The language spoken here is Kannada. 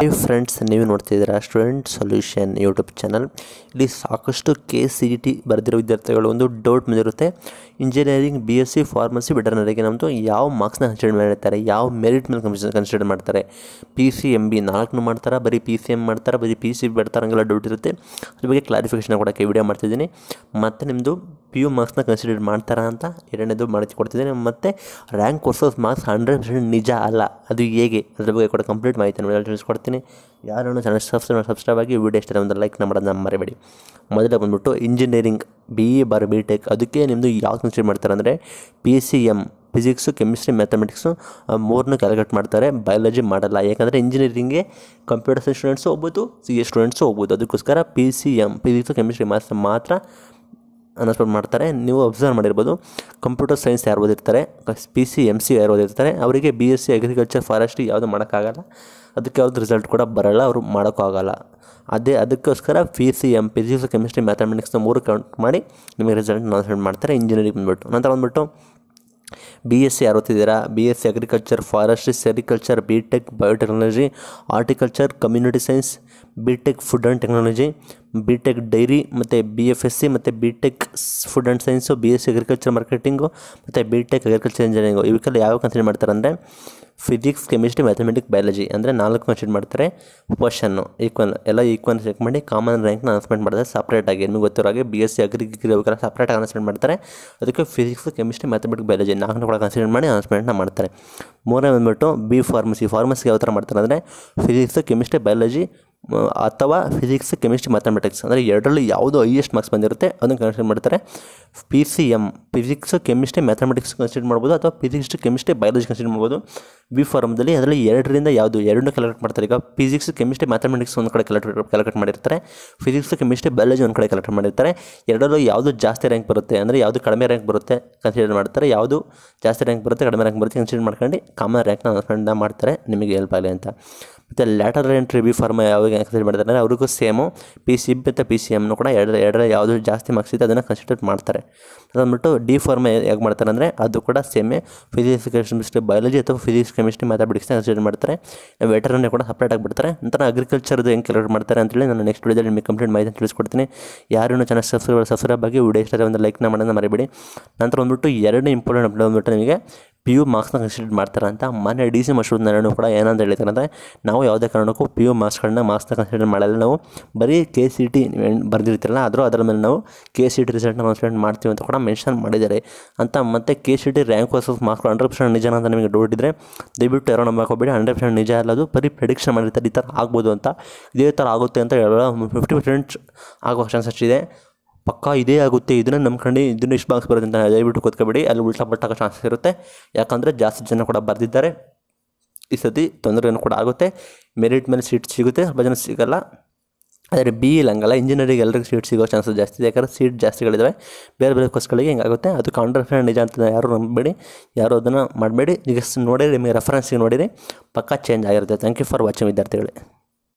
ಹಾಯ್ ಫ್ರೆಂಡ್ಸ್ ನೀವು ನೋಡ್ತಿದ್ದೀರಾ ಸ್ಟೂಡೆಂಟ್ ಸೊಲ್ಯೂಷನ್ ಯೂಟ್ಯೂಬ್ ಚಾನಲ್ ಇಲ್ಲಿ ಸಾಕಷ್ಟು ಕೆ ಸಿ ಇ ಟಿ ಬರೆದಿರೋ ವಿದ್ಯಾರ್ಥಿಗಳು ಒಂದು ಡೌಟ್ ಬಂದಿರುತ್ತೆ engineering B S C pharmacy ವೆಟರ್ನರಿಗೆ ನಮ್ಮದು ಯಾವ ಮಾರ್ಕ್ಸ್ನ ಕನ್ಸಿಡರ್ ಮಾಡಿರ್ತಾರೆ ಯಾವ ಮೆರಿಟ್ ಮೇಲೆ ಕನ್ಸಿಡರ್ ಕನ್ಸಿಡರ್ ಮಾಡ್ತಾರೆ ಪಿ ಸಿ ಎಮ್ ಬಿ ನಾಲ್ಕನ್ನು ಮಾಡ್ತಾರೆ ಬರೀ ಪಿ ಸಿ ಎಮ್ ಮಾಡ್ತಾರೆ ಬರೀ ಪಿ ಸಿ ಬರ್ತಾರೆ ಹಂಗೆಲ್ಲ ಡೌಟ್ ಇರುತ್ತೆ ಅದ್ರ ಬಗ್ಗೆ ಕ್ಲಾರಿಫಿಕೇಷನ್ ಕೊಡೋಕ್ಕೆ ವಿಡಿಯೋ ಮಾಡ್ತಿದ್ದೀನಿ ಮತ್ತು ನಿಮ್ಮದು ಪಿ ಯು ಮಾರ್ಕ್ಸ್ನ ಕನ್ಸಿಡರ್ ಮಾಡ್ತಾರ ಅಂತ ಎರಡನೇದು ಕೊಡ್ತಿದ್ದೇನೆ ಮತ್ತು rank versus marks hundred percent ನಿಜ ಅಲ್ಲ ಅದು ಹೇಗೆ ಅದ್ರ ಬಗ್ಗೆ ಕೂಡ ಕಂಪ್ಲೀಟ್ ಮಾಹಿತಿ ನೋಡಿ ತಿಳಿಸ್ಕೊಡ್ತೀನಿ ಯಾರನ್ನು ಚಾನಲ್ ಸಬ್ಸ್ಕ್ರೈಬ್ ಸಬ್ಸ್ಕ್ರೈಬ್ ಆಗಿ ವಿಡಿಯೋ ಇಷ್ಟ ಒಂದು ಲೈಕ್ ಮಾಡೋದನ್ನ ಮರಿಬೇಡಿ ಮೊದಲೇ ಬಂದುಬಿಟ್ಟು engineering B E bar B tech ಅದಕ್ಕೆ ನಿಮ್ಮದು ಯಾವ ಕನ್ಸಿಡರ್ ಮಾಡ್ತಾರೆ ಅಂದರೆ P C M physics chemistry mathematics ಮೂರನ್ನು ಕ್ಯಾಲ್ಕುಲೇಟ್ ಮಾಡ್ತಾರೆ ಬಯಾಲಜಿ ಮಾಡಲ್ಲ ಯಾಕಂದರೆ ಇಂಜಿನಿಯರಿಂಗ್ಗೆ ಕಂಪ್ಯೂಟರ್ ಸೈನ್ಸ್ ಸ್ಟೂಡೆಂಟ್ಸು ಹೋಗ್ಬೋದು ಸಿ ಎ ಸ್ಟೂಡೆಂಟ್ಸು ಹೋಗ್ಬೋದು ಅದಕ್ಕೋಸ್ಕರ P C M physics chemistry ಮಾತ್ರ ಮಾತ್ರ ಅನೌನ್ಸ್ಮೆಂಟ್ ಮಾಡ್ತಾರೆ ನೀವು ಅಬ್ಸರ್ವ್ ಮಾಡಿರ್ಬೋದು ಕಂಪ್ಯೂಟರ್ ಸೈನ್ಸ್ ಯಾರು ಓದಿರ್ತಾರೆ ಪಿ ಸಿ ಎಮ್ ಸಿ ಯಾರು ಓದಿರ್ತಾರೆ ಅವರಿಗೆ B S C agriculture forestry ಯಾವುದು ಮಾಡೋಕ್ಕಾಗಲ್ಲ ಅದಕ್ಕೆ ಯಾವುದು ರಿಸಲ್ಟ್ ಕೂಡ ಬರೋಲ್ಲ ಅವರು ಮಾಡೋಕ್ಕಾಗಲ್ಲ ಅದೇ ಅದಕ್ಕೋಸ್ಕರ P C M physics chemistry ಮ್ಯಾಥಮೆಟಿಕ್ಸ್ನ ಮೂರು ಕೌಂಟ್ ಮಾಡಿ ನಿಮಗೆ ರಿಸಲ್ಟ್ ಅನೌನ್ಸ್ಮೆಂಟ್ ಮಾಡ್ತಾರೆ ಇಂಜಿನಿಯರಿಂಗ್ ಬಂದುಬಿಟ್ಟು ನಂತರ ಬಂದುಬಿಟ್ಟು ಬಿ ಎಸ್ ಸಿ ಯಾರು B S C agriculture forestry sericulture B tech biotechnology horticulture community science B tech food and technology B tech dairy ಮತ್ತು ಬಿ ಎಫ್ ಎಸ್ ಸಿ ಮತ್ತು B tech food and science B S C agriculture marketing ಮತ್ತು ಬಿ ಟೆಕ್ ಅಗ್ರಿಕಲ್ಚರ್ ಇಂಜಿನಿಯರಿಂಗು ಇವಕ್ಕೆಲ್ಲ ಯಾವ ಕನ್ಸಿಡರ್ ಮಾಡ್ತಾರೆ ಅಂದರೆ ಫಿಸಿಕ್ಸ್ ಕೆಮಿಸ್ಟ್ರಿ ಮ್ಯಾಥಮೆಟಿಕ್ ಬಯಾಲಜಿ ಅಂದರೆ ನಾಲ್ಕು ಕನ್ಸಿಡ್ ಮಾಡ್ತಾರೆ ಕ್ವಶನ್ನು ಈಕ್ವಲ್ ಎಲ್ಲ ಈಕ್ವಲ್ ಚೆಕ್ ಮಾಡಿ ಕಾಮನ್ ರ್ಯಾಂಕ್ನ ಅನೌನ್ಸ್ಮೆಂಟ್ ಮಾಡ್ತಾರೆ ಸಪ್ರೇಟಾಗಿ ನಿಮ್ಗೆ ಗೊತ್ತಿರೋ ಹಾಗೆ ಬಿ ಎಸ್ ಸಿ ಅಗ್ರಿ ಇರಬೇಕಾದ್ರೆ ಸಪ್ರೇಟಾಗಿ ಅನೌನ್ಸ್ಮೆಂಟ್ ಮಾಡ್ತಾರೆ ಅದಕ್ಕೆ ಫಿಸಿಕ್ಸ್ ಕೆಮಿಸ್ಟ್ರಿ ಮ್ಯಾಥಮೆಟಿಕ್ ಬಯಾಲಜಿ ನಾಲ್ಕನ್ನು ಕೂಡ ಕನ್ಸಿಡರ್ ಮಾಡಿ ಅನೌನ್ಸ್ಮೆಂಟ್ನ ಮಾಡ್ತಾರೆ ಮೂರನೇ ಬಂದುಬಿಟ್ಟು ಬಿ ಫಾರ್ಮಸಿ ಫಾರ್ಮಸಿ ಯಾವ ಥರ ಮಾಡ್ತಾರೆ ಅಂದರೆ ಫಿಸಿಕ್ಸ್ ಕೆಮಿಸ್ಟ್ರಿ ಬಯಾಲಜಿ ಅಥವಾ ಫಿಸಿಕ್ಸ್ ಕೆಮಿಸ್ಟ್ರಿ ಮ್ಯಾಥಮೆಟಿಕ್ಸ್ ಅಂದರೆ ಎರಡರಲ್ಲೂ ಯಾವುದು ಹೈಯೆಸ್ಟ್ ಮಾರ್ಕ್ಸ್ ಬಂದಿರುತ್ತೆ ಅದನ್ನು ಕನ್ಸಿಡರ್ ಮಾಡ್ತಾರೆ P C M physics chemistry mathematics consider ಮಾಡ್ಬೋದು ಅಥವಾ ಫಿಸಿಕ್ಸ್ ಕೆಮಿಸ್ಟ್ರಿ ಬಯಾಲಜಿ ಕನ್ಸಿಡರ್ ಮಾಡ್ಬೋದು ಬಿ ಫಾರ್ಮ್ದಲ್ಲಿ ಅದರಲ್ಲಿ ಎರಡರಿಂದ ಯಾವುದು ಎರಡನ್ನೂ ಕಲೆಕ್ಟ್ ಮಾಡ್ತಾರೆ ಈಗ ಫಿಸಿಕ್ಸ್ ಕೆಮಿಸ್ಟ್ರಿ ಮ್ಯಾಥಮೆಟಿಕ್ಸ್ ಒಂದು ಕಡೆ ಕಲೆಕ್ಟ್ ಕಲೆಕ್ಟ್ ಮಾಡಿರ್ತಾರೆ ಫಿಸಿಕ್ಸ್ ಕೆಮಿಸ್ಟ್ರಿ ಬಯಾಲಜಿ ಒಂದು ಕಡೆ ಕಲೆಕ್ಟ್ ಮಾಡಿರ್ತಾರೆ ಎರಡರಲ್ಲೂ ಯಾವುದು ಜಾಸ್ತಿ ರ್ಯಾಂಕ್ ಬರುತ್ತೆ ಅಂದರೆ ಯಾವುದು ಕಡಿಮೆ ರ್ಯಾಂಕ್ ಬರುತ್ತೆ ಕನ್ಸಿಡರ್ ಮಾಡ್ತಾರೆ ಯಾವುದು ಜಾಸ್ತಿ ರ್ಯಾಂಕ್ ಬರುತ್ತೆ ಕಡಿಮೆ ರ್ಯಾಂಕ್ ಬರುತ್ತೆ ಕನ್ಸಿಡರ್ ಮಾಡ್ಕೊಂಡು ಕಾಮನ್ ರ್ಯಾಂಕ್ನ ಅನ್ಕೊಂಡ ಮಾಡ್ತಾರೆ ನಿಮಗೆ ಹೆಲ್ಪ್ ಆಗಲಿ ಅಂತ ಮತ್ತು ಲ್ಯಾಟರ್ ಎಂಟ್ರಿ ಬಿ ಫಾರ್ಮ್ ಯಾವಾಗ ಕನ್ಸಿಡರ್ ಮಾಡ್ತಾರೆ ಅಂದರೆ ಅವ್ರಿಗೂ ಸೇಮು ಪಿ ಸಿ ಬಿ ಮತ್ತು ಪಿ ಸಿ ಎಮ್ನು ಕೂಡ ಎರಡರ ಎರಡರ ಯಾವುದು ಜಾಸ್ತಿ ಮಾರ್ಕ್ಸ್ ಇದೆ ಅದನ್ನು ಕನ್ಸಿಡರ್ ಮಾಡ್ತಾರೆ ಅದಂದ್ಬಿಟ್ಟು ಡಿ ಫಾರ್ಮ್ ಹೇಗೆ ಮಾಡ್ತಾರೆ ಅಂದರೆ ಅದು ಕೂಡ ಸೇಮ್ ಫಿಸಿಕ್ಸ್ ಕೆಮಿಸ್ಟ್ರಿ ಬಯಾಲಜಿ ಅಥವಾ ಫಿಸಿಕ್ಸ್ ಕೆಮಿಸ್ಟ್ರಿ ಮ್ಯಾಥಮೆಟಿಕ್ಸ್ನ ಕನ್ಸಿಡರ್ ಮಾಡ್ತಾರೆ ವೆಟರನ್ನೇ ಕೂಡ ಸಪ್ರೇಟ್ ಆಗಿಬಿಡ್ತಾರೆ ನಂತರ ಅಗ್ರಿಕಲ್ಚರ್ದು ಹೆಂಗೆ ಕೆಲವರು ಮಾಡ್ತಾರೆ ಅಂತೇಳಿ ನಾನು ನೆಕ್ಸ್ಟ್ ವಿಡಿಯೋದಲ್ಲಿ ನಿಮಗೆ ಕಂಪ್ಲೀಟ್ ಮಾಹಿತಿ ತಿಳಿಸ್ಕೊಡ್ತೀನಿ ಯಾರೂ ಚೆನ್ನಾಗಿ ಸಬ್ಸ್ಕ್ರೈಬ್ ಸಬ್ಸ್ಕ್ರೈಬ್ ಆಗಿ ವಿಡಿಯೋ ಇಷ್ಟ ಒಂದು ಲೈಕ್ನ ಮಾಡೋದನ್ನ ಮರಿಬೇಡಿ ನಂತರ ಬಂದ್ಬಿಟ್ಟು ಎರಡು ಇಂಪಾರ್ಟೆಂಟ್ ಅಪ್ಡೇಟ್ ಬಂದ್ಬಿಟ್ಟು ನಿಮಗೆ ಪಿ ಯು ಮಾರ್ಕ್ಸ್ನ ಕನ್ಸಿಡರ್ ಮಾಡ್ತಾರೆ ಅಂತ ಮನೆ ಡಿ ಸಿ ಮಶ್ರೂದ್ ಕೂಡ ಏನಂತ ಹೇಳ್ತಾರೆ ಅಂದರೆ ನಾವು ಯಾವುದೇ ಕಾರಣಕ್ಕೂ ಪಿ ಯು ಮಾರ್ಕ್ಸ್ಗಳನ್ನ ಮಾರ್ಕ್ಸ್ನ ಕನ್ಸಿಡರ್ ಮಾಡಲ್ಲ ನಾವು ಬರೀ ಕೆ ಸಿ ಟಿ ಬರೆದಿರ್ತಿರಲ್ಲ ಆದರೂ ಅದರ ಮೇಲೆ ನಾವು ಕೆ ಸಿ ಟಿ ರಿಸಲ್ಟ್ನ ಕನ್ಸಿಡರ್ ಮಾಡ್ತೀವಿ ಅಂತ ಕೂಡ ಮೆನ್ಷನ್ ಮಾಡಿದ್ದಾರೆ ಅಂತ ಮತ್ತು K C T rank versus marks hundred percent ನಿಜ ಅಂತ ನಿಮಗೆ ಡೌಟ್ ಇದ್ದರೆ ದಯವಿಟ್ಟು ಯಾರೋ ನಮ್ಮ ಹೋಗಬೇಡಿ ಹಂಡ್ರೆಡ್ ಪರ್ಸೆಂಟ್ ನಿಜ ಅದು ಬರೀ ಪ್ರಿಡಿಕ್ಷನ್ ಮಾಡಿರ್ತಾರೆ ಈ ಥರ ಆಗ್ಬೋದು ಅಂತ ಇದೇ ಥರ ಆಗುತ್ತೆ ಅಂತ ಫಿಫ್ಟಿ ಪರ್ಸೆಂಟ್ ಆಗೋ ಚಾನ್ಸ್ ಇದೆ ಪಕ್ಕಾ ಇದೇ ಆಗುತ್ತೆ ಇದನ್ನು ನಂಬ್ಕೊಂಡು ಇದನ್ನು ಇಷ್ಟು ಮಾರ್ಕ್ಸ್ ಅಂತ ದಯವಿಟ್ಟು ಕೂತ್ಕೊಬೇಡಿ ಅಲ್ಲಿ ಉಲ್ಟಾ ಬಲ್ಟಾಗೋ ಚಾನ್ಸಸ್ ಇರುತ್ತೆ ಯಾಕಂದರೆ ಜಾಸ್ತಿ ಜನ ಕೂಡ ಬರೆದಿದ್ದಾರೆ ಈ ಸತಿ ತೊಂದರೆಯನ್ನು ಕೂಡ ಆಗುತ್ತೆ ಮೆರಿಟ್ ಮೇಲೆ ಸೀಟ್ ಸಿಗುತ್ತೆ ಸ್ವಲ್ಪ ಜನ ಸಿಗೋಲ್ಲ ಆದರೆ ಬಿ ಇಲ್ಲ ಹಂಗಲ್ಲ ಇಂಜಿನಿಯರಿಂಗ್ ಎಲ್ಲರಿಗೂ ಸೀಟ್ ಸಿಗೋ ಚಾನ್ಸಸ್ ಜಾಸ್ತಿ ಇದೆ ಯಾಕಂದರೆ ಸೀಟ್ ಜಾಸ್ತಿಗಳಿದ್ದಾವೆ ಬೇರೆ ಬೇರೆ ಕೋರ್ಸ್ಗಳಿಗೆ ಹಿಂಗಾಗುತ್ತೆ ಅದು ಫ್ರೆಂಡ್ ನಿಜ ಅಂತ ಯಾರು ನಂಬಬೇಡಿ ಯಾರು ಅದನ್ನು ಮಾಡಬೇಡಿ ಈಗ ನೋಡಿರಿ ನಿಮಗೆ ರೆಫರೆನ್ಸಿಗೆ ನೋಡಿರಿ ಪಕ್ಕ ಚೇಂಜ್ ಆಗಿರುತ್ತೆ ಥ್ಯಾಂಕ್ ಯು ಫಾರ್ ವಾಚಿಂಗ್ ವಿದ್ಯಾರ್ಥಿಗಳೇ